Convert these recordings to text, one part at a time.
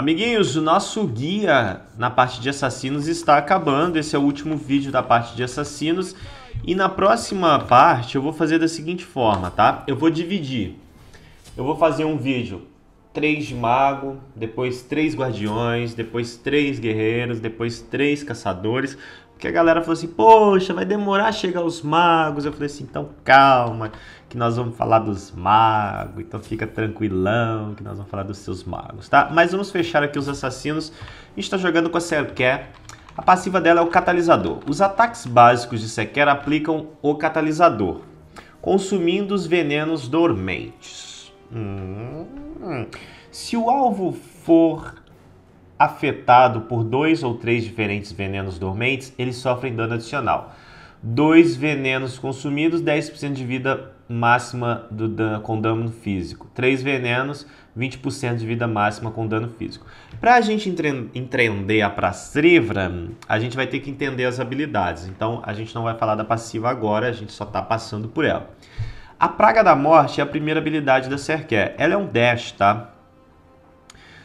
Amiguinhos, o nosso guia na parte de assassinos está acabando. Esse é o último vídeo da parte de assassinos. E na próxima parte eu vou fazer da seguinte forma, tá? Eu vou dividir. Eu vou fazer um vídeo 3 de mago, depois 3 guardiões, depois 3 guerreiros, depois 3 caçadores. Porque a galera falou assim, poxa, vai demorar a chegar os magos. Eu falei assim, então calma que nós vamos falar dos magos, então fica tranquilão que nós vamos falar dos seus magos, tá? Mas vamos fechar aqui os assassinos. A gente está jogando com a Sequer. A passiva dela é o catalisador. Os ataques básicos de Sequer aplicam o catalisador, consumindo os venenos dormentes. Hum. Se o alvo for afetado por dois ou três diferentes venenos dormentes, eles sofrem dano adicional. Dois venenos consumidos, 10% de vida máxima do com dano físico. 3 venenos, 20% de vida máxima com dano físico. Para a gente entender a Prastrivra, a gente vai ter que entender as habilidades. Então, a gente não vai falar da passiva agora, a gente só está passando por ela. A Praga da Morte é a primeira habilidade da Serquer. Ela é um dash, tá?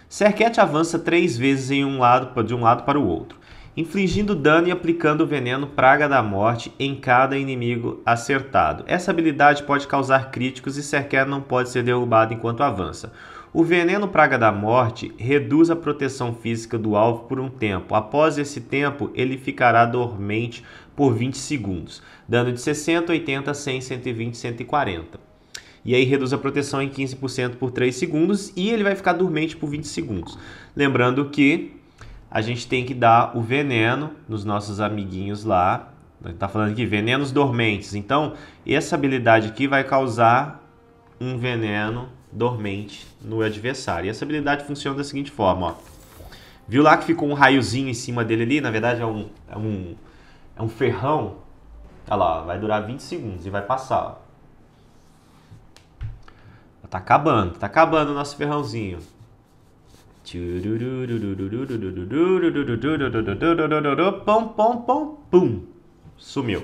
Serquete avança três vezes em um lado, de um lado para o outro infligindo dano e aplicando o veneno Praga da Morte em cada inimigo acertado. Essa habilidade pode causar críticos e sequer não pode ser derrubada enquanto avança. O veneno Praga da Morte reduz a proteção física do alvo por um tempo. Após esse tempo, ele ficará dormente por 20 segundos, dando de 60, 80, 100, 120, 140. E aí reduz a proteção em 15% por 3 segundos e ele vai ficar dormente por 20 segundos. Lembrando que a gente tem que dar o veneno nos nossos amiguinhos lá. Tá falando aqui, venenos dormentes. Então, essa habilidade aqui vai causar um veneno dormente no adversário. E essa habilidade funciona da seguinte forma, ó. Viu lá que ficou um raiozinho em cima dele ali? Na verdade é um, é um, é um ferrão. Olha lá, vai durar 20 segundos e vai passar. Ó. Tá acabando, tá acabando o nosso ferrãozinho. Pum, pum, pum, pum. Sumiu.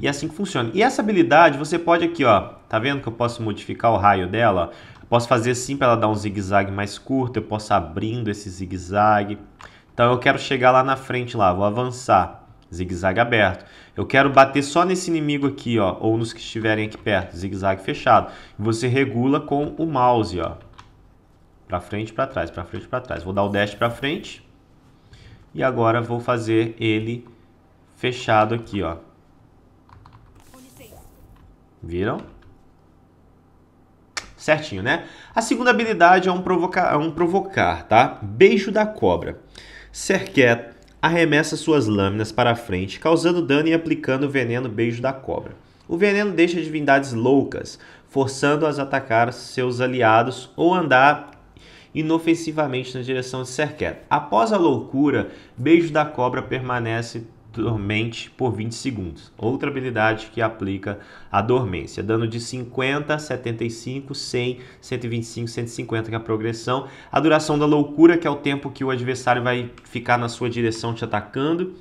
E é assim que funciona. E essa habilidade você pode aqui, ó. Tá vendo que eu posso modificar o raio dela? Eu posso fazer assim para ela dar um zigue-zague mais curto. Eu posso abrindo esse zigue-zague. Então eu quero chegar lá na frente lá. Vou avançar. Zigue-zague aberto. Eu quero bater só nesse inimigo aqui, ó. Ou nos que estiverem aqui perto. Zigue-zague fechado. Você regula com o mouse, ó. Para frente, para trás, para frente, para trás. Vou dar o dash para frente. E agora vou fazer ele fechado aqui, ó. Viram? Certinho, né? A segunda habilidade é um, provoca é um provocar, tá? Beijo da cobra. Serquet arremessa suas lâminas para a frente, causando dano e aplicando o veneno Beijo da Cobra. O veneno deixa divindades loucas, forçando-as a atacar seus aliados ou andar inofensivamente na direção de Serket. Após a loucura, Beijo da Cobra permanece dormente por 20 segundos. Outra habilidade que aplica a dormência, dano de 50, 75, 100, 125, 150 que é a progressão. A duração da loucura, que é o tempo que o adversário vai ficar na sua direção te atacando.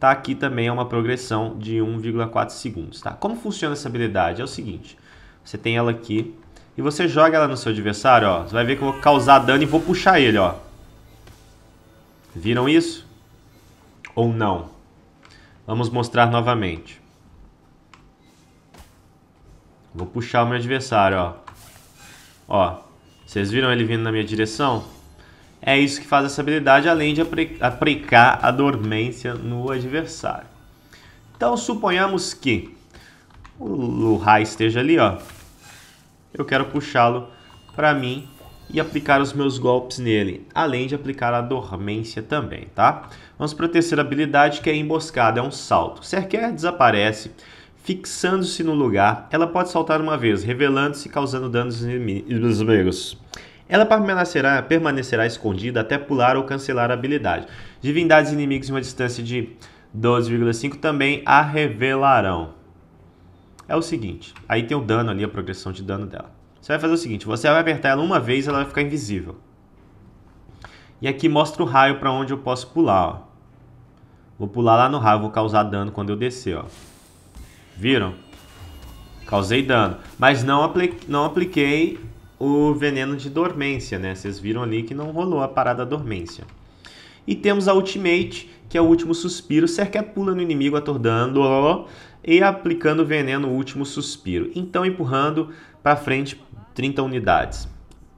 Tá aqui também é uma progressão de 1,4 segundos, tá? Como funciona essa habilidade? É o seguinte, você tem ela aqui e você joga ela no seu adversário, ó. Você vai ver que eu vou causar dano e vou puxar ele, ó. Viram isso? Ou não? Vamos mostrar novamente. Vou puxar o meu adversário, ó. Ó, vocês viram ele vindo na minha direção? É isso que faz essa habilidade, além de aplicar a dormência no adversário. Então, suponhamos que o Rai esteja ali, ó eu quero puxá-lo para mim e aplicar os meus golpes nele, além de aplicar a dormência também, tá? Vamos para a terceira habilidade, que é emboscada, é um salto. Cerquer desaparece, fixando-se no lugar. Ela pode saltar uma vez, revelando-se e causando danos inimigos. ela permanecerá, permanecerá escondida até pular ou cancelar a habilidade. Divindades inimigas em uma distância de 12,5 também a revelarão é o seguinte, aí tem o dano ali, a progressão de dano dela. Você vai fazer o seguinte, você vai apertar ela uma vez, ela vai ficar invisível. E aqui mostra o raio para onde eu posso pular, ó. Vou pular lá no raio, vou causar dano quando eu descer, ó. Viram? Causei dano, mas não, apli não apliquei o veneno de dormência, né? Vocês viram ali que não rolou a parada dormência. E temos a ultimate, que é o último suspiro, cerca pula no inimigo atordando, ó e aplicando veneno último suspiro. Então empurrando para frente 30 unidades.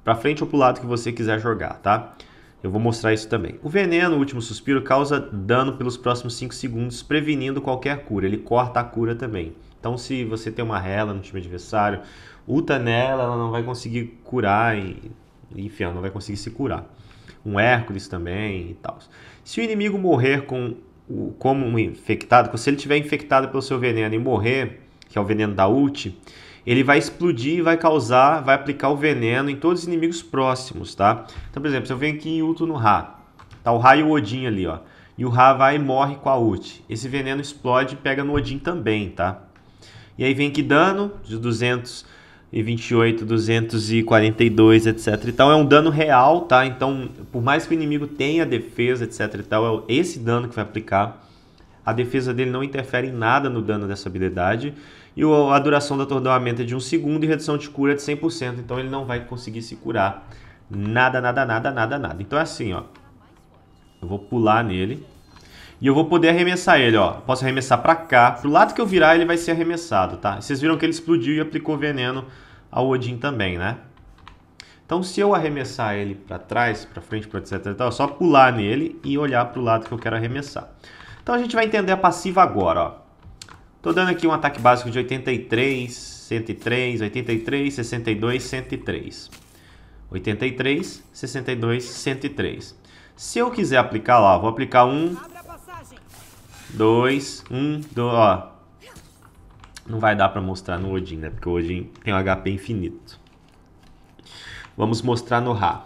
Para frente ou para o lado que você quiser jogar, tá? Eu vou mostrar isso também. O veneno, último suspiro, causa dano pelos próximos 5 segundos, prevenindo qualquer cura. Ele corta a cura também. Então, se você tem uma rela no time adversário, uta nela, ela não vai conseguir curar. E, enfim, ela não vai conseguir se curar. Um Hércules também e tal. Se o inimigo morrer com como um infectado, se ele tiver infectado pelo seu veneno e morrer, que é o veneno da ult, ele vai explodir e vai causar, vai aplicar o veneno em todos os inimigos próximos, tá? Então, por exemplo, se eu venho aqui e ulto no Ra, tá o Ra e o Odin ali, ó. E o Ra vai e morre com a ult. Esse veneno explode e pega no Odin também, tá? E aí vem aqui dano de 200 e 28, 242, etc e tal. É um dano real, tá? Então, por mais que o inimigo tenha defesa, etc e tal, é esse dano que vai aplicar. A defesa dele não interfere em nada no dano dessa habilidade. E a duração do atordoamento é de 1 um segundo e redução de cura é de 100%. Então, ele não vai conseguir se curar. Nada, nada, nada, nada, nada. Então, é assim, ó. Eu vou pular nele. E eu vou poder arremessar ele, ó. Posso arremessar para cá. Pro lado que eu virar, ele vai ser arremessado, tá? Vocês viram que ele explodiu e aplicou veneno ao Odin também, né? Então, se eu arremessar ele para trás, para frente, para etc, tal, é só pular nele e olhar pro lado que eu quero arremessar. Então, a gente vai entender a passiva agora, ó. Tô dando aqui um ataque básico de 83, 103, 83, 62, 103. 83, 62, 103. Se eu quiser aplicar lá, vou aplicar um dois, um, dois, ó. Não vai dar pra mostrar no Odin, né? Porque o Odin tem um HP infinito. Vamos mostrar no Ra.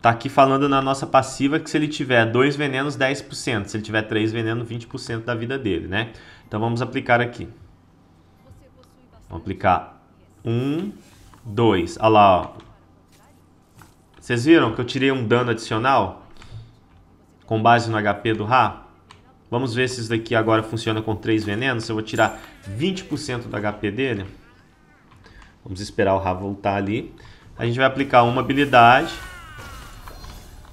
Tá aqui falando na nossa passiva que se ele tiver dois venenos, 10%. Se ele tiver três venenos, 20% da vida dele, né? Então vamos aplicar aqui. Vamos aplicar um, dois. Olha lá, ó. Vocês viram que eu tirei um dano adicional? com base no HP do Ra. Vamos ver se isso daqui agora funciona com 3 venenos. Eu vou tirar 20% do HP dele. Vamos esperar o Ra voltar ali. A gente vai aplicar uma habilidade.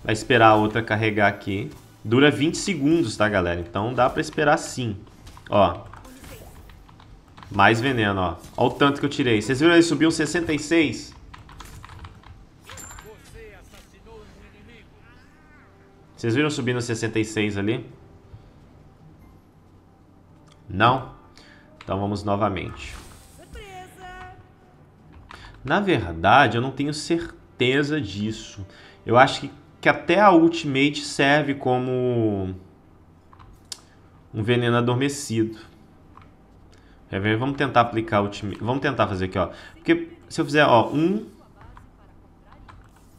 Vai esperar a outra carregar aqui. Dura 20 segundos, tá, galera? Então dá pra esperar sim. Ó. Mais veneno, ó. Ó o tanto que eu tirei. Vocês viram ele subiu 66? Vocês viram subindo 66 ali? Não? Então vamos novamente. Na verdade, eu não tenho certeza disso. Eu acho que, que até a Ultimate serve como um veneno adormecido. Vamos tentar aplicar a Ultimate. Vamos tentar fazer aqui, ó. Porque se eu fizer, ó, um,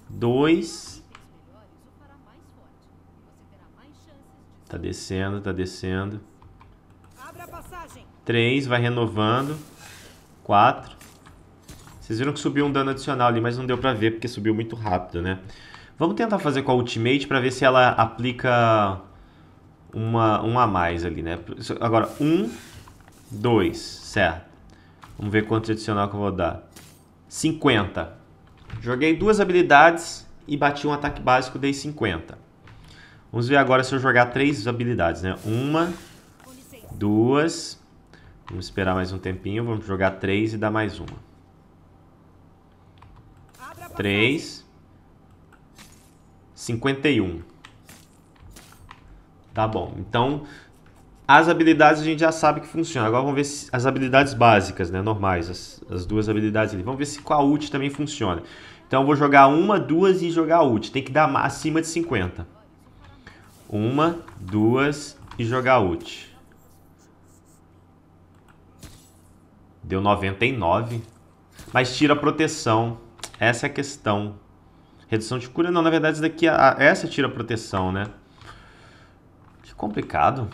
dois, Tá descendo, tá descendo. 3, vai renovando. 4. Vocês viram que subiu um dano adicional ali, mas não deu pra ver porque subiu muito rápido, né? Vamos tentar fazer com a Ultimate pra ver se ela aplica uma, um a mais ali, né? Agora, 1, 2, certo. Vamos ver quanto adicional que eu vou dar. 50. Joguei duas habilidades e bati um ataque básico, dei 50. Vamos ver agora se eu jogar três habilidades, né? Uma, duas... Vamos esperar mais um tempinho. Vamos jogar três e dar mais uma. Três. 51. Tá bom. Então, as habilidades a gente já sabe que funciona. Agora vamos ver se, as habilidades básicas, né? Normais, as, as duas habilidades ali. Vamos ver se com a ult também funciona. Então, eu vou jogar uma, duas e jogar ult. Tem que dar acima de 50. Uma, duas e jogar ult. Deu 99. Mas tira a proteção. Essa é a questão. Redução de cura, não. Na verdade, isso daqui, é a, essa tira a proteção, né? Que complicado.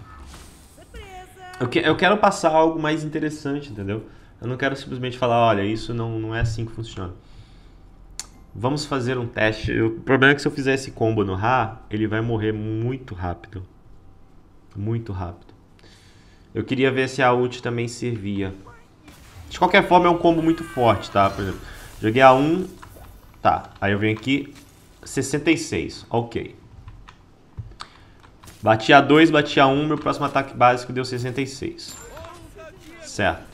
Eu, que, eu quero passar algo mais interessante, entendeu? Eu não quero simplesmente falar, olha, isso não, não é assim que funciona. Vamos fazer um teste. O problema é que se eu fizer esse combo no Ra, ele vai morrer muito rápido. Muito rápido. Eu queria ver se a ult também servia. De qualquer forma, é um combo muito forte, tá? Por exemplo, joguei a 1. Tá, aí eu venho aqui. 66, ok. Bati a 2, bati a 1. Meu próximo ataque básico deu 66. Certo.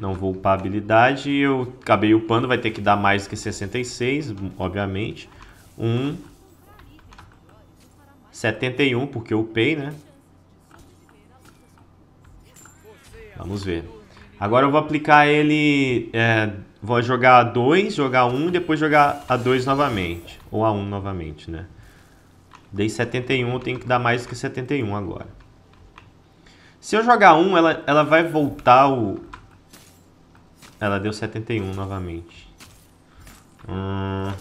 Não vou upar habilidade. Eu acabei upando, vai ter que dar mais que 66, obviamente. Um 71, porque eu upei, né? Vamos ver. Agora eu vou aplicar ele... É, vou jogar a 2, jogar a 1 um, depois jogar a 2 novamente. Ou a 1 um novamente, né? Dei 71, tem que dar mais que 71 agora. Se eu jogar 1, um, ela, ela vai voltar o, ela deu 71 novamente. Hum...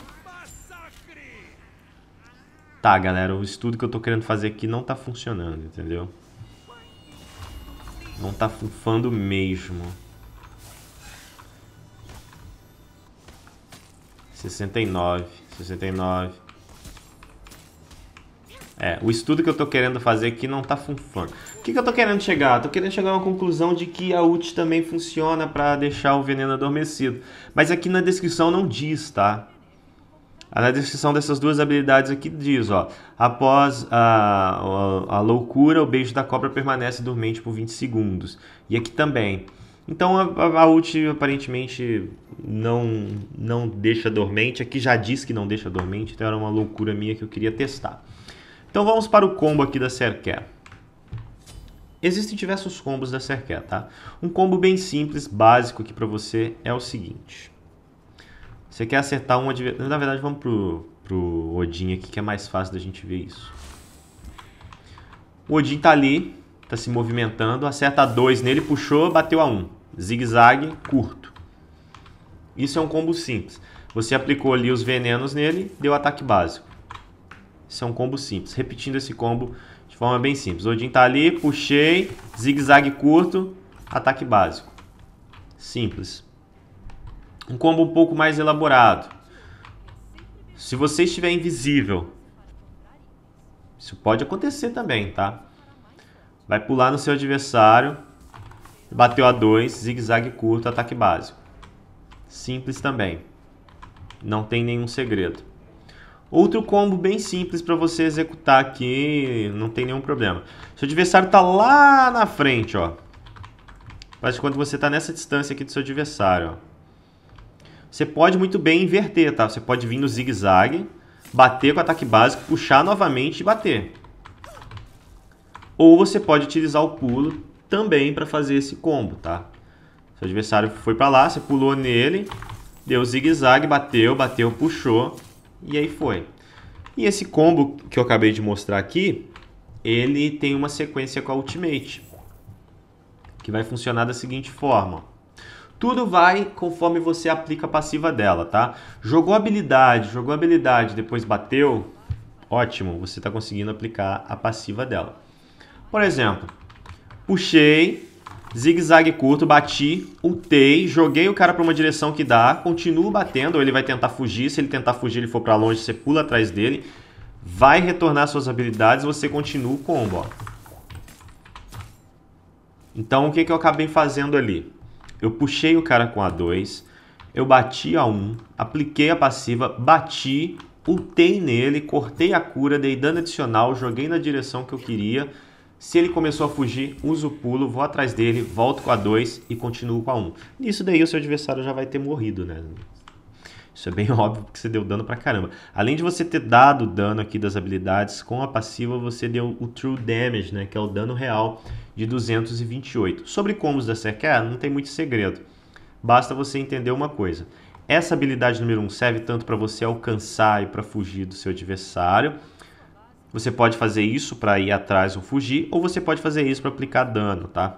Tá, galera, o estudo que eu tô querendo fazer aqui não tá funcionando, entendeu? Não tá funfando mesmo. 69, 69. É, o estudo que eu estou querendo fazer aqui não está funcionando. O que, que eu estou querendo chegar? Estou querendo chegar a uma conclusão de que a UT também funciona para deixar o veneno adormecido. Mas aqui na descrição não diz, tá? Ah, na descrição dessas duas habilidades aqui diz, ó. Após a, a, a loucura, o beijo da cobra permanece dormente por 20 segundos. E aqui também. Então a, a, ult aparentemente não, não deixa dormente. Aqui já diz que não deixa dormente, então era uma loucura minha que eu queria testar. Então vamos para o combo aqui da Serquer. Existem diversos combos da Serquer, tá? Um combo bem simples, básico aqui para você é o seguinte. Você quer acertar um adversário... Na verdade, vamos pro, pro Odin aqui, que é mais fácil da gente ver isso. O Odin tá ali, tá se movimentando, acerta dois, nele, puxou, bateu a Um. Zigue-zague, curto. Isso é um combo simples. Você aplicou ali os venenos nele, deu ataque básico. Isso é um combo simples. Repetindo esse combo de forma bem simples. Odin tá ali, puxei, zigue-zague curto, ataque básico. Simples. Um combo um pouco mais elaborado. Se você estiver invisível, isso pode acontecer também, tá? Vai pular no seu adversário, bateu a 2, zigue-zague curto, ataque básico. Simples também. Não tem nenhum segredo. Outro combo bem simples para você executar aqui, não tem nenhum problema. Seu adversário está lá na frente, ó. Faz quando você está nessa distância aqui do seu adversário, ó. Você pode muito bem inverter, tá? Você pode vir no zigue-zague, bater com o ataque básico, puxar novamente e bater. Ou você pode utilizar o pulo também para fazer esse combo, tá? Seu adversário foi para lá, você pulou nele, deu zigue-zague, bateu, bateu, puxou e aí foi. E esse combo que eu acabei de mostrar aqui, ele tem uma sequência com a Ultimate, que vai funcionar da seguinte forma. Tudo vai conforme você aplica a passiva dela, tá? Jogou habilidade, jogou habilidade, depois bateu, ótimo, você está conseguindo aplicar a passiva dela. Por exemplo, puxei, zigue-zague curto, bati, ultei, joguei o cara para uma direção que dá, continuo batendo, ou ele vai tentar fugir, se ele tentar fugir, ele for para longe, você pula atrás dele, vai retornar suas habilidades, você continua o combo, ó. Então, o que, que eu acabei fazendo ali? Eu puxei o cara com A2, eu bati A1, apliquei a passiva, bati, ultei nele, cortei a cura, dei dano adicional, joguei na direção que eu queria se ele começou a fugir, uso o pulo, vou atrás dele, volto com a 2 e continuo com a 1. Um. Nisso daí o seu adversário já vai ter morrido, né? Isso é bem óbvio porque você deu dano pra caramba. Além de você ter dado dano aqui das habilidades, com a passiva você deu o True Damage, né? Que é o dano real de 228. Sobre combos da CK, ah, não tem muito segredo. Basta você entender uma coisa. Essa habilidade número 1 um serve tanto para você alcançar e para fugir do seu adversário você pode fazer isso para ir atrás ou fugir, ou você pode fazer isso para aplicar dano, tá?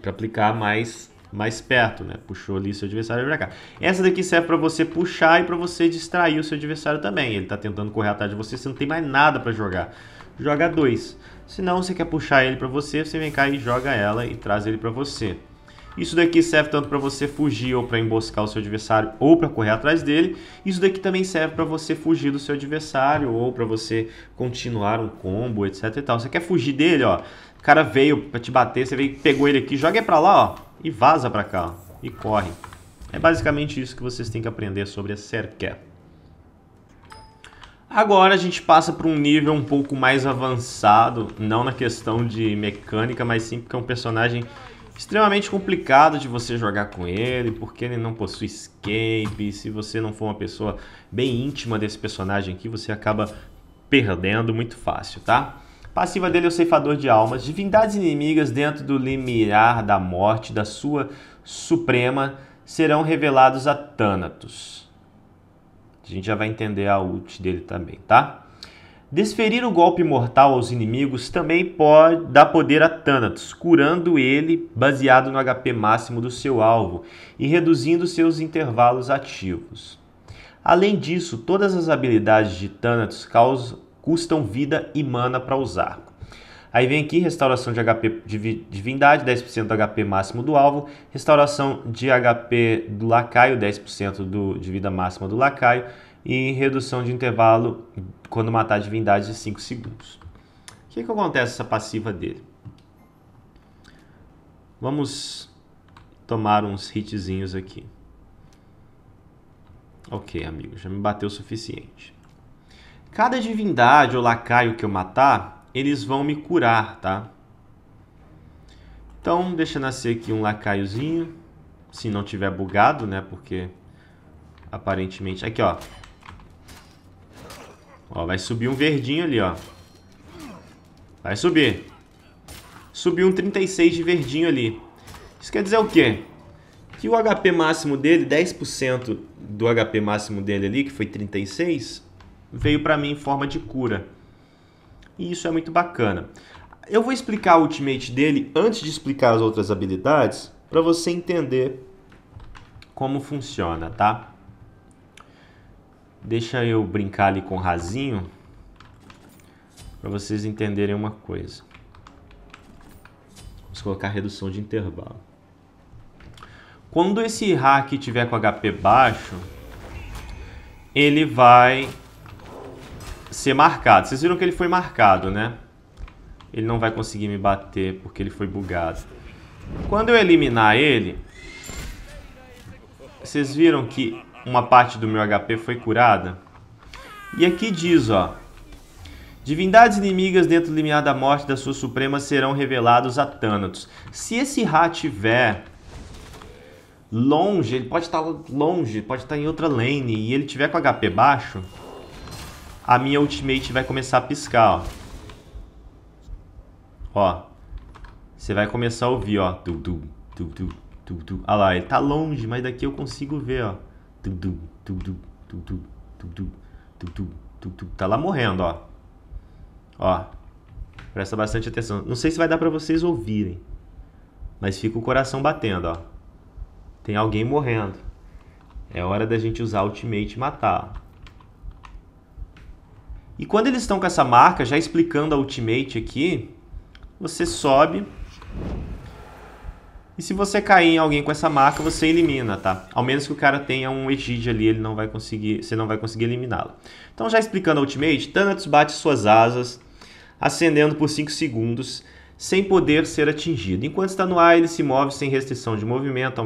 Para aplicar mais mais perto, né? Puxou ali seu adversário para cá. Essa daqui serve para você puxar e para você distrair o seu adversário também. Ele tá tentando correr atrás de você, você não tem mais nada para jogar. Joga dois. Se não, você quer puxar ele para você, você vem cá e joga ela e traz ele para você. Isso daqui serve tanto para você fugir ou para emboscar o seu adversário ou para correr atrás dele. Isso daqui também serve para você fugir do seu adversário ou para você continuar um combo, etc e tal. Você quer fugir dele, ó. O cara veio para te bater, você veio, pegou ele aqui, joga ele para lá, ó, e vaza para cá, ó, e corre. É basicamente isso que vocês têm que aprender sobre a Serker. Agora a gente passa para um nível um pouco mais avançado, não na questão de mecânica, mas sim porque é um personagem extremamente complicado de você jogar com ele, porque ele não possui escape. Se você não for uma pessoa bem íntima desse personagem aqui, você acaba perdendo muito fácil, tá? Passiva dele é o ceifador de almas, divindades inimigas dentro do limiar da morte da sua suprema serão revelados a Thanatos. A gente já vai entender a ult dele também, tá? Desferir o golpe mortal aos inimigos também pode dar poder a Thanatos, curando ele baseado no HP máximo do seu alvo e reduzindo seus intervalos ativos. Além disso, todas as habilidades de Thanatos causam, custam vida e mana para usar. Aí vem aqui restauração de HP de divindade, 10% do HP máximo do alvo, restauração de HP do lacaio, 10% do, de vida máxima do lacaio, e redução de intervalo quando matar a divindade de 5 segundos. O que, que acontece essa passiva dele? Vamos tomar uns hitzinhos aqui. Ok, amigo, já me bateu o suficiente. Cada divindade ou lacaio que eu matar, eles vão me curar, tá? Então, deixa nascer aqui um lacaiozinho. Se não tiver bugado, né? Porque aparentemente... Aqui, ó. Ó, vai subir um verdinho ali, ó. Vai subir. Subiu um 36 de verdinho ali. Isso quer dizer o quê? Que o HP máximo dele, 10% do HP máximo dele ali, que foi 36, veio para mim em forma de cura. E isso é muito bacana. Eu vou explicar o ultimate dele antes de explicar as outras habilidades, para você entender como funciona, tá? Deixa eu brincar ali com o rasinho para vocês entenderem uma coisa. Vamos colocar redução de intervalo. Quando esse hack tiver com HP baixo, ele vai ser marcado. Vocês viram que ele foi marcado, né? Ele não vai conseguir me bater porque ele foi bugado. Quando eu eliminar ele, vocês viram que uma parte do meu HP foi curada. E aqui diz, ó. Divindades inimigas dentro do limiar da morte da sua suprema serão revelados a Thanatos. Se esse Ra tiver longe, ele pode estar tá longe, pode estar tá em outra lane, e ele tiver com HP baixo, a minha ultimate vai começar a piscar, ó. Ó. Você vai começar a ouvir, ó. Tu, tu, tu, tu, tu, tu. Ah lá, ele tá longe, mas daqui eu consigo ver, ó. Tá lá morrendo, ó. Ó. Presta bastante atenção. Não sei se vai dar para vocês ouvirem. Mas fica o coração batendo, ó. Tem alguém morrendo. É hora da gente usar ultimate e matar. E quando eles estão com essa marca, já explicando a ultimate aqui, você sobe e se você cair em alguém com essa marca, você elimina, tá? Ao menos que o cara tenha um Egid ali, ele não vai conseguir, você não vai conseguir eliminá-lo. Então, já explicando a Ultimate, Thanatos bate suas asas, ascendendo por 5 segundos, sem poder ser atingido. Enquanto está no ar, ele se move sem restrição de movimento,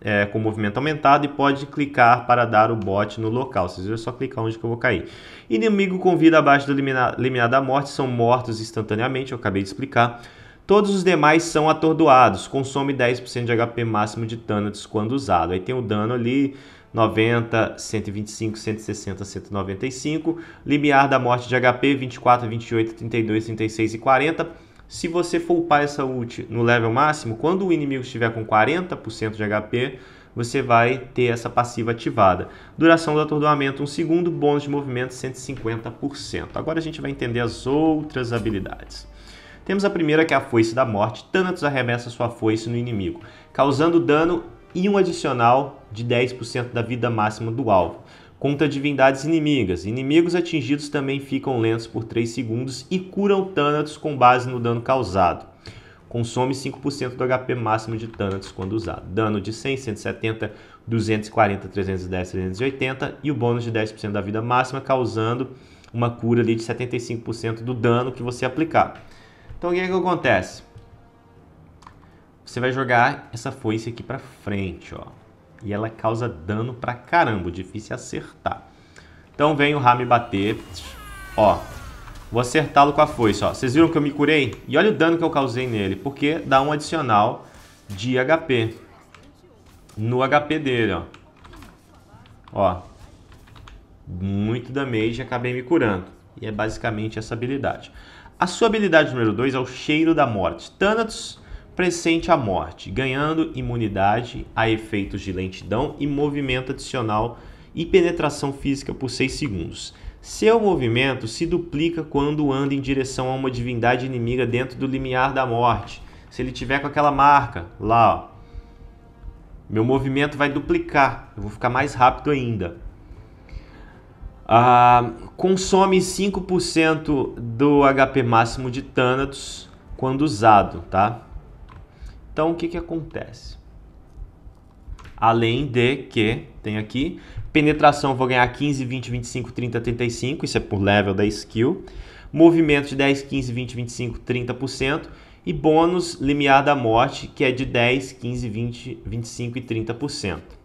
é, com movimento aumentado e pode clicar para dar o bote no local. Vocês viram é só clicar onde que eu vou cair. Inimigo com vida abaixo do eliminado liminar da morte são mortos instantaneamente, eu acabei de explicar. Todos os demais são atordoados, consome 10% de HP máximo de Thanatos quando usado. Aí tem o dano ali, 90, 125, 160, 195. Limiar da morte de HP, 24, 28, 32, 36 e 40. Se você for upar essa ult no level máximo, quando o inimigo estiver com 40% de HP, você vai ter essa passiva ativada. Duração do atordoamento 1 um segundo, bônus de movimento 150%. Agora a gente vai entender as outras habilidades. Temos a primeira que é a Foice da Morte. Thanatos arremessa sua foice no inimigo, causando dano e um adicional de 10% da vida máxima do alvo. Contra divindades inimigas. Inimigos atingidos também ficam lentos por 3 segundos e curam Thanatos com base no dano causado. Consome 5% do HP máximo de Thanatos quando usado. Dano de 100, 170, 240, 310, 380 e o bônus de 10% da vida máxima, causando uma cura ali de 75% do dano que você aplicar. Então o que, é que acontece? Você vai jogar essa foice aqui para frente, ó. E ela causa dano pra caramba, difícil acertar. Então vem o Rami bater, ó. Vou acertá-lo com a foice, ó. Vocês viram que eu me curei? E olha o dano que eu causei nele, porque dá um adicional de HP. No HP dele, ó. Ó. Muito damage, acabei me curando. E é basicamente essa habilidade. A sua habilidade número 2 é o Cheiro da Morte. Thanatos pressente a morte, ganhando imunidade a efeitos de lentidão e movimento adicional e penetração física por 6 segundos. Seu movimento se duplica quando anda em direção a uma divindade inimiga dentro do limiar da morte. Se ele tiver com aquela marca lá, ó, meu movimento vai duplicar, eu vou ficar mais rápido ainda. Ah, consome 5% do HP máximo de Thanatos quando usado, tá? Então, o que, que acontece? Além de que, tem aqui, penetração vou ganhar 15, 20, 25, 30, 35, isso é por level da skill. Movimento de 10, 15, 20, 25, 30%. E bônus limiar da morte, que é de 10, 15, 20, 25 e 30%.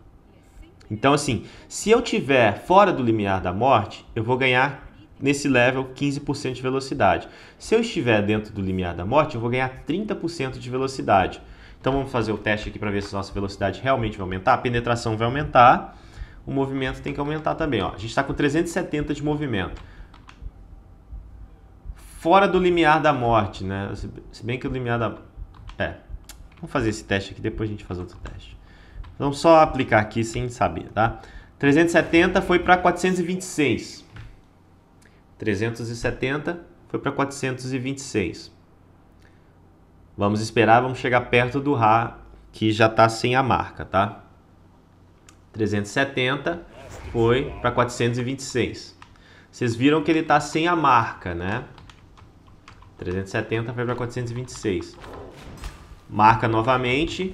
Então, assim, se eu tiver fora do limiar da morte, eu vou ganhar nesse level 15% de velocidade. Se eu estiver dentro do limiar da morte, eu vou ganhar 30% de velocidade. Então vamos fazer o teste aqui para ver se a nossa velocidade realmente vai aumentar. A penetração vai aumentar, o movimento tem que aumentar também. Ó. A gente está com 370 de movimento. Fora do limiar da morte, né? Se bem que o limiar da... É, vamos fazer esse teste aqui, depois a gente faz outro teste. Vamos só aplicar aqui sem saber, tá? 370 foi para 426. 370 foi para 426. Vamos esperar, vamos chegar perto do Ra, que já está sem a marca, tá? 370 foi para 426. Vocês viram que ele está sem a marca, né? 370 foi para 426. Marca novamente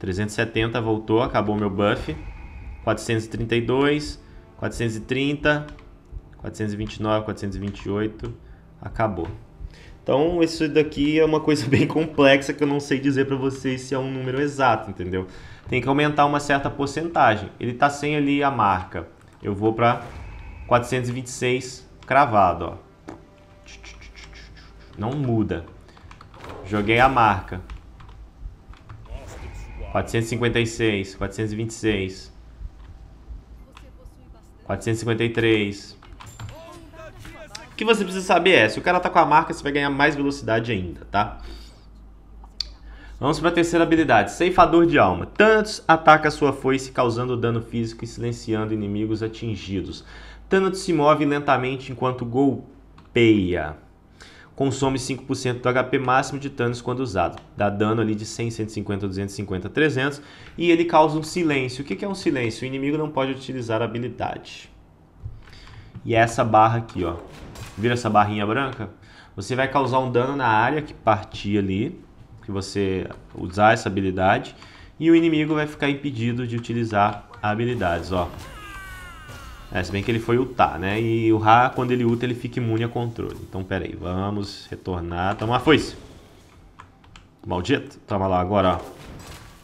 370 voltou, acabou meu buff. 432, 430, 429, 428, acabou. Então, isso daqui é uma coisa bem complexa que eu não sei dizer para vocês se é um número exato, entendeu? Tem que aumentar uma certa porcentagem. Ele tá sem ali a marca. Eu vou para 426 cravado, ó. Não muda. Joguei a marca. 456, 426, 453. O que você precisa saber é, se o cara tá com a marca, você vai ganhar mais velocidade ainda, tá? Vamos para a terceira habilidade, ceifador de alma. Thanos ataca sua foice causando dano físico e silenciando inimigos atingidos. Thanatos se move lentamente enquanto golpeia consome 5% do HP máximo de Thanos quando usado. Dá dano ali de 100, 150, 250, 300 e ele causa um silêncio. O que é um silêncio? O inimigo não pode utilizar a habilidade. E é essa barra aqui, ó. Vira essa barrinha branca? Você vai causar um dano na área que partir ali, que você usar essa habilidade, e o inimigo vai ficar impedido de utilizar habilidades, ó. É, se bem que ele foi ultar, né? E o Ra, quando ele ulta, ele fica imune a controle. Então, pera aí. Vamos retornar. Toma foi isso. Maldito. Toma lá agora, ó.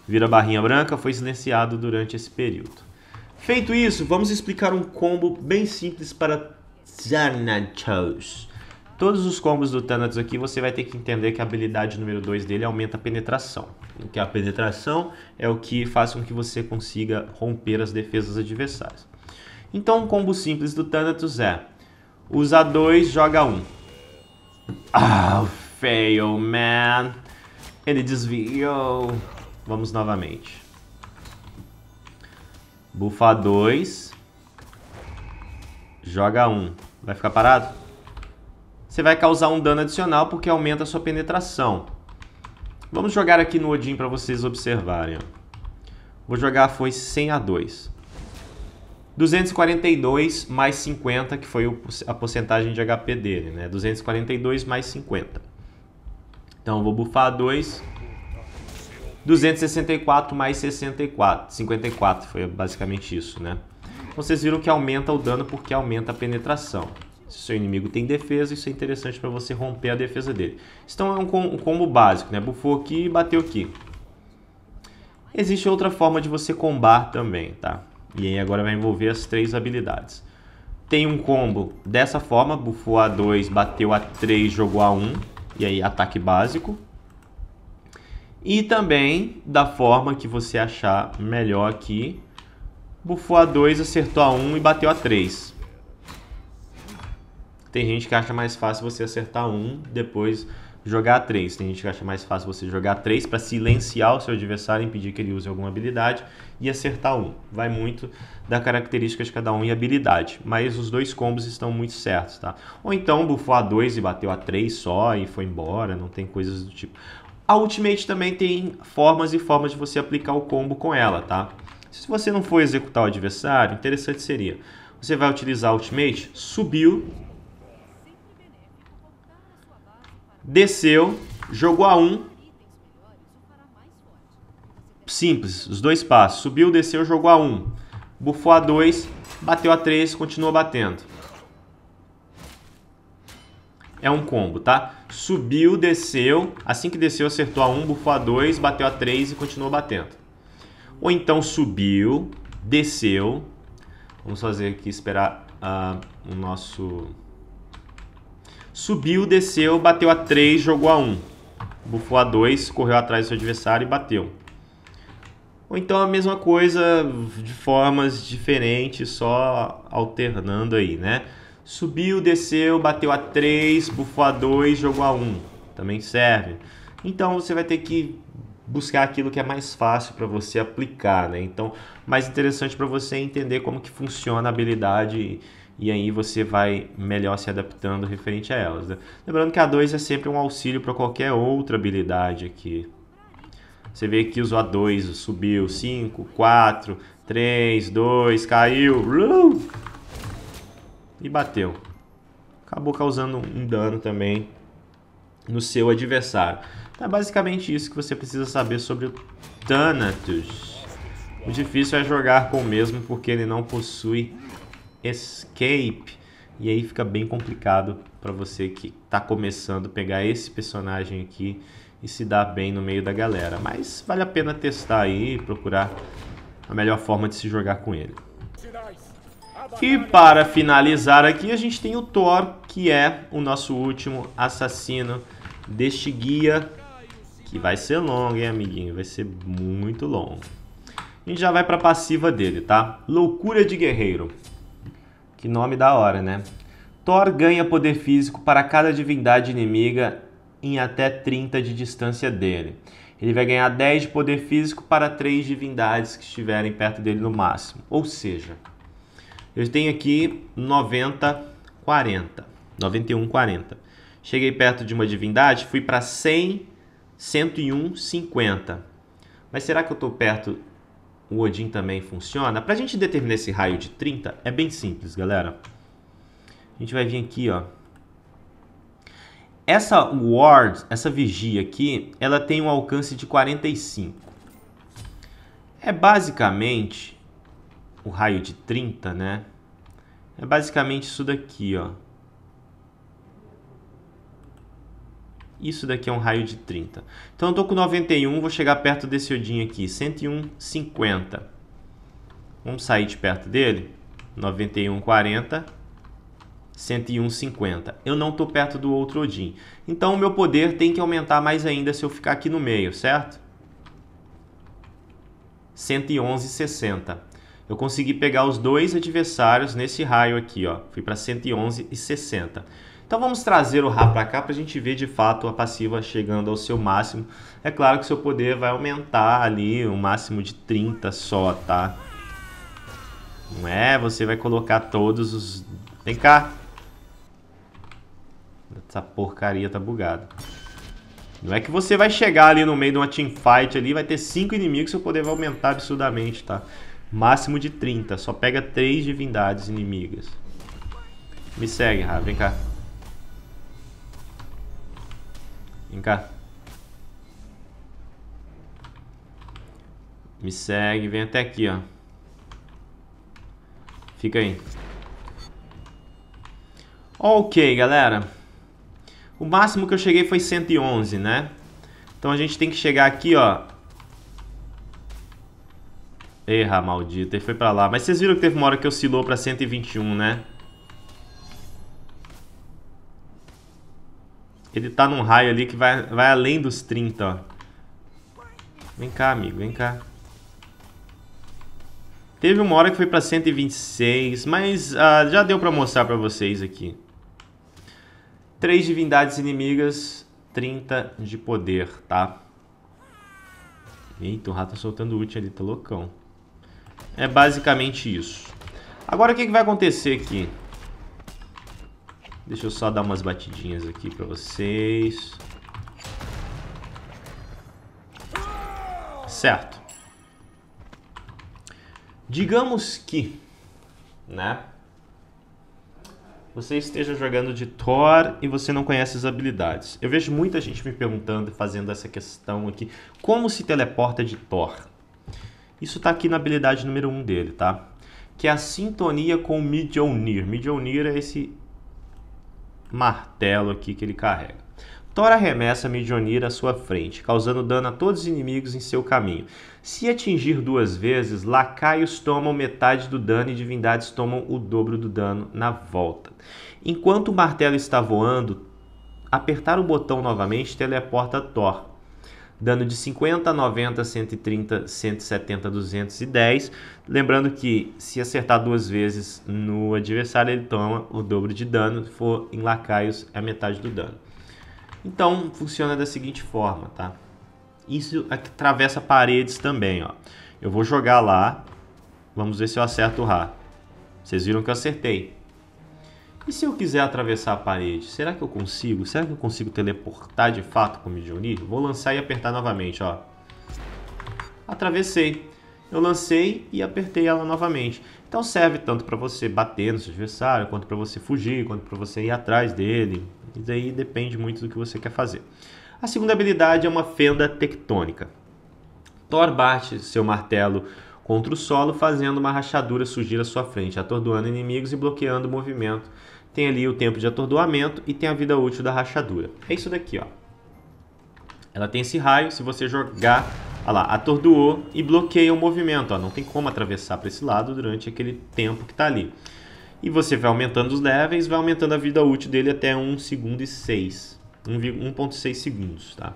Vira barrinha branca. Foi silenciado durante esse período. Feito isso, vamos explicar um combo bem simples para Thanatos. Todos os combos do Thanatos aqui, você vai ter que entender que a habilidade número 2 dele aumenta a penetração. O que é a penetração? É o que faz com que você consiga romper as defesas adversárias. Então um combo simples do Thanatos é... Usa 2, joga 1. Um. Ah, fail, man. Ele desviou. Vamos novamente. Bufa 2. Joga 1. Um. Vai ficar parado? Você vai causar um dano adicional porque aumenta a sua penetração. Vamos jogar aqui no Odin para vocês observarem. Vou jogar a foice sem a 2. 242 mais 50, que foi a porcentagem de HP dele, né? 242 mais 50. Então, vou bufar 2. 264 mais 64. 54, foi basicamente isso, né? Então, vocês viram que aumenta o dano porque aumenta a penetração. Se seu inimigo tem defesa, isso é interessante para você romper a defesa dele. Então é um combo básico, né? Bufou aqui e bateu aqui. Existe outra forma de você combar também, tá? E aí agora vai envolver as três habilidades. Tem um combo dessa forma, bufou a 2, bateu a 3, jogou a 1, e aí ataque básico. E também da forma que você achar melhor aqui, bufou a 2, acertou a 1 e bateu a 3. Tem gente que acha mais fácil você acertar um, depois jogar a 3. Tem gente que acha mais fácil você jogar a 3 para silenciar o seu adversário, impedir que ele use alguma habilidade e acertar um. Vai muito da característica de cada um e habilidade, mas os dois combos estão muito certos, tá? Ou então bufou a 2 e bateu a 3 só e foi embora, não tem coisas do tipo. A Ultimate também tem formas e formas de você aplicar o combo com ela, tá? Se você não for executar o adversário, interessante seria. Você vai utilizar a Ultimate, subiu, desceu, jogou a 1. Simples, os dois passos. Subiu, desceu, jogou a 1. Bufou a 2, bateu a 3, continua batendo. É um combo, tá? Subiu, desceu, assim que desceu acertou a 1, bufou a 2, bateu a 3 e continuou batendo. Ou então subiu, desceu. Vamos fazer aqui, esperar uh, o nosso Subiu, desceu, bateu a 3, jogou a 1. Bufou a 2, correu atrás do seu adversário e bateu. Ou então a mesma coisa de formas diferentes, só alternando aí, né? Subiu, desceu, bateu a 3, bufou a 2, jogou a 1. Também serve. Então você vai ter que buscar aquilo que é mais fácil para você aplicar, né? Então, mais interessante para você entender como que funciona a habilidade e aí você vai melhor se adaptando referente a elas. Né? Lembrando que a 2 é sempre um auxílio para qualquer outra habilidade aqui. Você vê que usou a 2, subiu 5, 4, 3, 2, caiu uh! e bateu. Acabou causando um dano também no seu adversário. Então é basicamente isso que você precisa saber sobre o Thanatos. O difícil é jogar com o mesmo porque ele não possui Escape. E aí fica bem complicado para você que está começando pegar esse personagem aqui e se dar bem no meio da galera. Mas vale a pena testar aí, procurar a melhor forma de se jogar com ele. E para finalizar aqui, a gente tem o Thor, que é o nosso último assassino deste guia, que vai ser longo, hein, amiguinho? Vai ser muito longo. A gente já vai para a passiva dele, tá? Loucura de guerreiro. Que nome da hora, né? Thor ganha poder físico para cada divindade inimiga em até 30 de distância dele. Ele vai ganhar 10 de poder físico para 3 divindades que estiverem perto dele no máximo. Ou seja, eu tenho aqui 90, 40. 91, 40. Cheguei perto de uma divindade, fui para 100, 101, 50. Mas será que eu estou perto o Odin também funciona. Para a gente determinar esse raio de 30, é bem simples, galera. A gente vai vir aqui, ó. Essa ward, essa vigia aqui, ela tem um alcance de 45. É basicamente o raio de 30, né? É basicamente isso daqui, ó. Isso daqui é um raio de 30. Então eu estou com 91, vou chegar perto desse iodinho aqui, 101, 50. Vamos sair de perto dele? 91, 40. 101, 50. Eu não estou perto do outro odin. Então o meu poder tem que aumentar mais ainda se eu ficar aqui no meio, certo? 111, 60. Eu consegui pegar os dois adversários nesse raio aqui, ó. Fui para 111 e 60. Então vamos trazer o Rá para cá para a gente ver de fato a passiva chegando ao seu máximo. É claro que seu poder vai aumentar ali um máximo de 30 só, tá? Não é? Você vai colocar todos os... Vem cá! Essa porcaria tá bugada. Não é que você vai chegar ali no meio de uma teamfight ali, vai ter 5 inimigos, seu poder vai aumentar absurdamente, tá? Máximo de 30, só pega 3 divindades inimigas. Me segue, Rá, vem cá. Vem cá. Me segue, vem até aqui, ó. Fica aí. Ok, galera. O máximo que eu cheguei foi 111, né? Então a gente tem que chegar aqui, ó. Erra, maldito. Ele foi pra lá. Mas vocês viram que teve uma hora que oscilou pra 121, né? Ele tá num raio ali que vai, vai além dos 30, ó. Vem cá, amigo, vem cá. Teve uma hora que foi pra 126, mas ah, já deu pra mostrar pra vocês aqui. Três divindades inimigas, 30 de poder, tá? Eita, o rato tá soltando ult ali, tá loucão. É basicamente isso. Agora o que, que vai acontecer aqui? Deixa eu só dar umas batidinhas aqui pra vocês. Certo. Digamos que, né? Você esteja jogando de Thor e você não conhece as habilidades. Eu vejo muita gente me perguntando, fazendo essa questão aqui, como se teleporta de Thor? Isso tá aqui na habilidade número 1 um dele, tá? Que é a sintonia com Mjolnir. Mjolnir é esse martelo aqui que ele carrega. Thor arremessa Midionir à sua frente, causando dano a todos os inimigos em seu caminho. Se atingir duas vezes, lacaios tomam metade do dano e divindades tomam o dobro do dano na volta. Enquanto o martelo está voando, apertar o botão novamente teleporta Thor, dando de 50, 90, 130, 170, 210. Lembrando que se acertar duas vezes no adversário, ele toma o dobro de dano, se for em lacaios, é a metade do dano. Então, funciona da seguinte forma, tá? Isso atravessa paredes também, ó. Eu vou jogar lá, vamos ver se eu acerto o Ra. Vocês viram que eu acertei. E se eu quiser atravessar a parede, será que eu consigo? Será que eu consigo teleportar de fato com o Mjolnir? Vou lançar e apertar novamente, ó. Atravessei. Eu lancei e apertei ela novamente. Então serve tanto para você bater no seu adversário, quanto para você fugir, quanto para você ir atrás dele. E daí depende muito do que você quer fazer. A segunda habilidade é uma fenda tectônica. Thor bate seu martelo contra o solo, fazendo uma rachadura surgir à sua frente, atordoando inimigos e bloqueando o movimento tem ali o tempo de atordoamento e tem a vida útil da rachadura. É isso daqui, ó. Ela tem esse raio, se você jogar, olha lá, atordoou e bloqueia o movimento, ó. Não tem como atravessar para esse lado durante aquele tempo que está ali. E você vai aumentando os levels, vai aumentando a vida útil dele até 1 segundo e 6, 1,6 segundos, tá?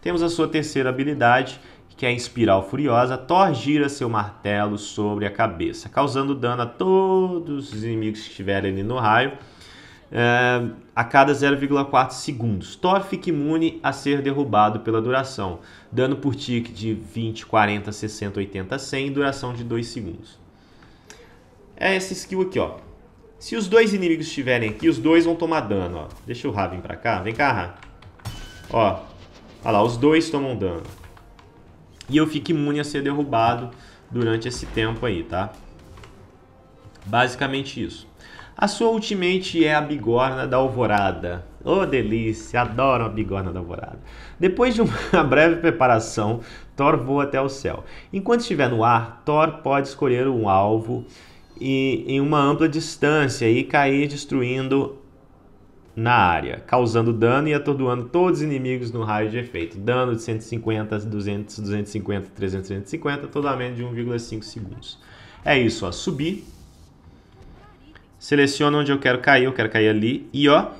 Temos a sua terceira habilidade, que é a espiral furiosa, Thor gira seu martelo sobre a cabeça, causando dano a todos os inimigos que estiverem ali no raio é, a cada 0,4 segundos. Thor fica imune a ser derrubado pela duração, dano por tique de 20, 40, 60, 80, 100, duração de 2 segundos. É essa skill aqui, ó. Se os dois inimigos estiverem aqui, os dois vão tomar dano, ó. Deixa o Raven pra cá. Vem cá, Raven. Ó. Olha lá, os dois tomam dano e eu fico imune a ser derrubado durante esse tempo aí, tá? Basicamente isso. A sua ultimate é a bigorna da alvorada. Oh, delícia, adoro a bigorna da alvorada. Depois de uma breve preparação, Thor voa até o céu. Enquanto estiver no ar, Thor pode escolher um alvo e, em uma ampla distância e cair destruindo na área, causando dano e atordoando todos os inimigos no raio de efeito. Dano de 150, 200, 250, 300, 350, todo a menos de 1,5 segundos. É isso, ó, subir. Seleciona onde eu quero cair, eu quero cair ali e ó,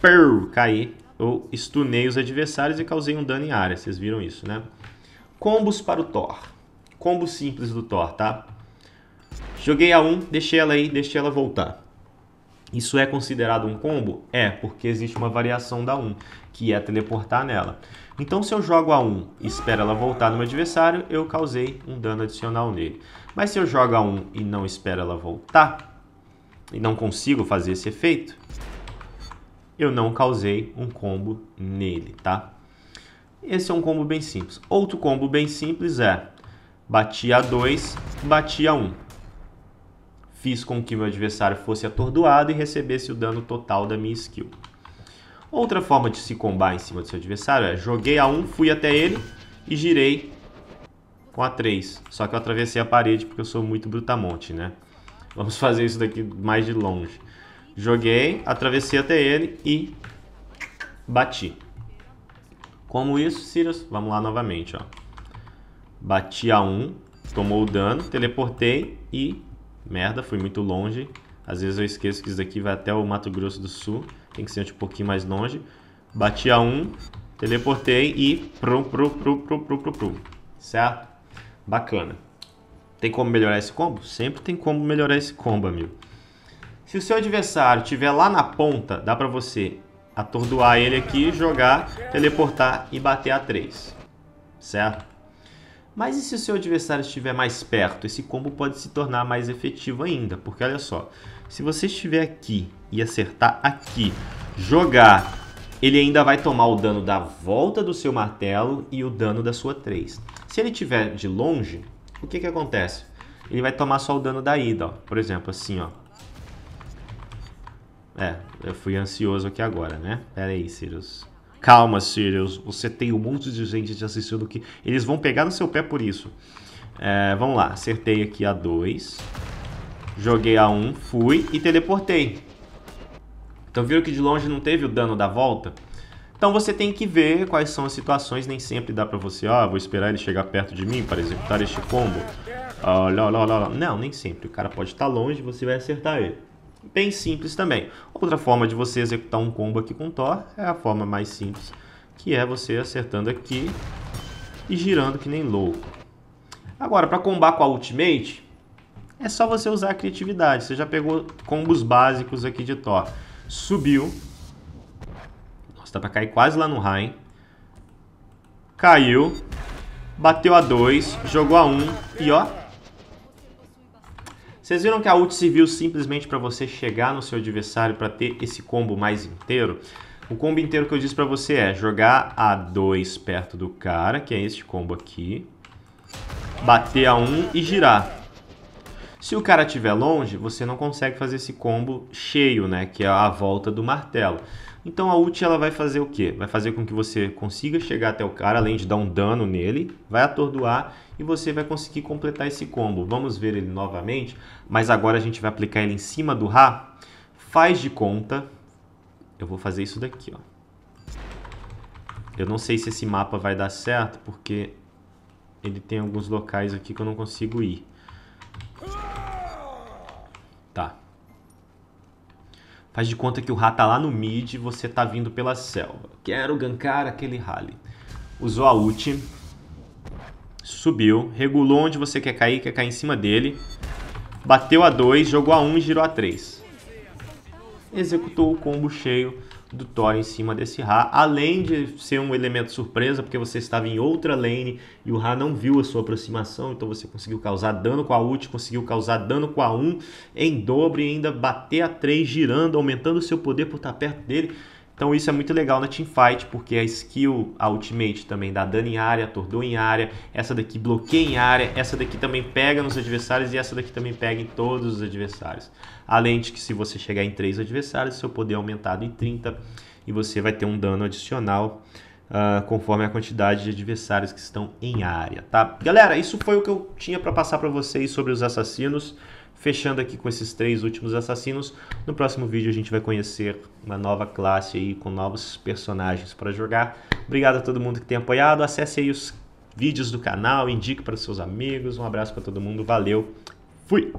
perl, caí. Eu stunei os adversários e causei um dano em área, vocês viram isso, né? Combos para o Thor. Combo simples do Thor, tá? Joguei a 1, um, deixei ela aí, deixei ela voltar. Isso é considerado um combo? É, porque existe uma variação da 1, que é teleportar nela. Então, se eu jogo a 1 e espero ela voltar no meu adversário, eu causei um dano adicional nele. Mas se eu jogo a 1 e não espero ela voltar, e não consigo fazer esse efeito, eu não causei um combo nele, tá? Esse é um combo bem simples. Outro combo bem simples é bati a 2, a 1. Fiz com que meu adversário fosse atordoado e recebesse o dano total da minha skill. Outra forma de se combar em cima do seu adversário é joguei a 1, fui até ele e girei com a 3. Só que eu atravessei a parede porque eu sou muito brutamonte, né? Vamos fazer isso daqui mais de longe. Joguei, atravessei até ele e bati. Como isso, Sirius? Vamos lá novamente, ó. Bati a 1, tomou o dano, teleportei e merda, fui muito longe. Às vezes eu esqueço que isso daqui vai até o Mato Grosso do Sul, tem que ser um pouquinho mais longe. Bati a 1, teleportei e prum, prum, prum, prum, prum, prum, prum. Certo? Bacana. Tem como melhorar esse combo? Sempre tem como melhorar esse combo, amigo. Se o seu adversário estiver lá na ponta, dá para você atordoar ele aqui, jogar, teleportar e bater a 3. Certo? Mas e se o seu adversário estiver mais perto? Esse combo pode se tornar mais efetivo ainda, porque olha só, se você estiver aqui e acertar aqui, jogar, ele ainda vai tomar o dano da volta do seu martelo e o dano da sua 3. Se ele tiver de longe, o que que acontece? Ele vai tomar só o dano da ida, ó. por exemplo, assim, ó. É, eu fui ansioso aqui agora, né? Pera aí, Sirius. Calma, Sirius, você tem um monte de gente te assistindo que eles vão pegar no seu pé por isso. É, vamos lá, acertei aqui a 2. Joguei a 1, um, fui e teleportei. Então viram que de longe não teve o dano da volta? Então você tem que ver quais são as situações, nem sempre dá pra você, ah, vou esperar ele chegar perto de mim para executar este combo. Olha, olha, olha, olha. Não, nem sempre, o cara pode estar tá longe e você vai acertar ele bem simples também. Outra forma de você executar um combo aqui com Thor é a forma mais simples, que é você acertando aqui e girando que nem louco. Agora, para combar com a Ultimate, é só você usar a criatividade. Você já pegou combos básicos aqui de Thor. Subiu. Nossa, dá pra cair quase lá no rain hein? Caiu. Bateu a 2, jogou a 1 um, e ó, vocês viram que a ult serviu simplesmente para você chegar no seu adversário para ter esse combo mais inteiro? O combo inteiro que eu disse para você é jogar a 2 perto do cara, que é este combo aqui, bater a 1 um e girar. Se o cara estiver longe, você não consegue fazer esse combo cheio, né, que é a volta do martelo. Então a ult ela vai fazer o quê? Vai fazer com que você consiga chegar até o cara, além de dar um dano nele, vai atordoar e você vai conseguir completar esse combo. Vamos ver ele novamente, mas agora a gente vai aplicar ele em cima do Ra. Faz de conta, eu vou fazer isso daqui, ó. Eu não sei se esse mapa vai dar certo, porque ele tem alguns locais aqui que eu não consigo ir. Tá, Faz de conta que o rato tá lá no mid e você tá vindo pela selva. Quero gankar aquele rally. Usou a ult. Subiu. Regulou onde você quer cair, quer cair em cima dele. Bateu a 2, jogou a 1 um, e girou a 3. Executou o combo cheio do Thor em cima desse Ra, além de ser um elemento surpresa, porque você estava em outra lane e o Ra não viu a sua aproximação, então você conseguiu causar dano com a ult, conseguiu causar dano com a 1 em dobro e ainda bater a 3 girando, aumentando o seu poder por estar perto dele. Então isso é muito legal na teamfight, porque a skill, a ultimate também dá dano em área, atordoa em área, essa daqui bloqueia em área, essa daqui também pega nos adversários e essa daqui também pega em todos os adversários. Além de que se você chegar em 3 adversários, seu poder é aumentado em 30 e você vai ter um dano adicional uh, conforme a quantidade de adversários que estão em área, tá? Galera, isso foi o que eu tinha para passar para vocês sobre os assassinos. Fechando aqui com esses três últimos assassinos, no próximo vídeo a gente vai conhecer uma nova classe aí com novos personagens para jogar. Obrigado a todo mundo que tem apoiado, acesse aí os vídeos do canal, indique para os seus amigos, um abraço para todo mundo, valeu, fui!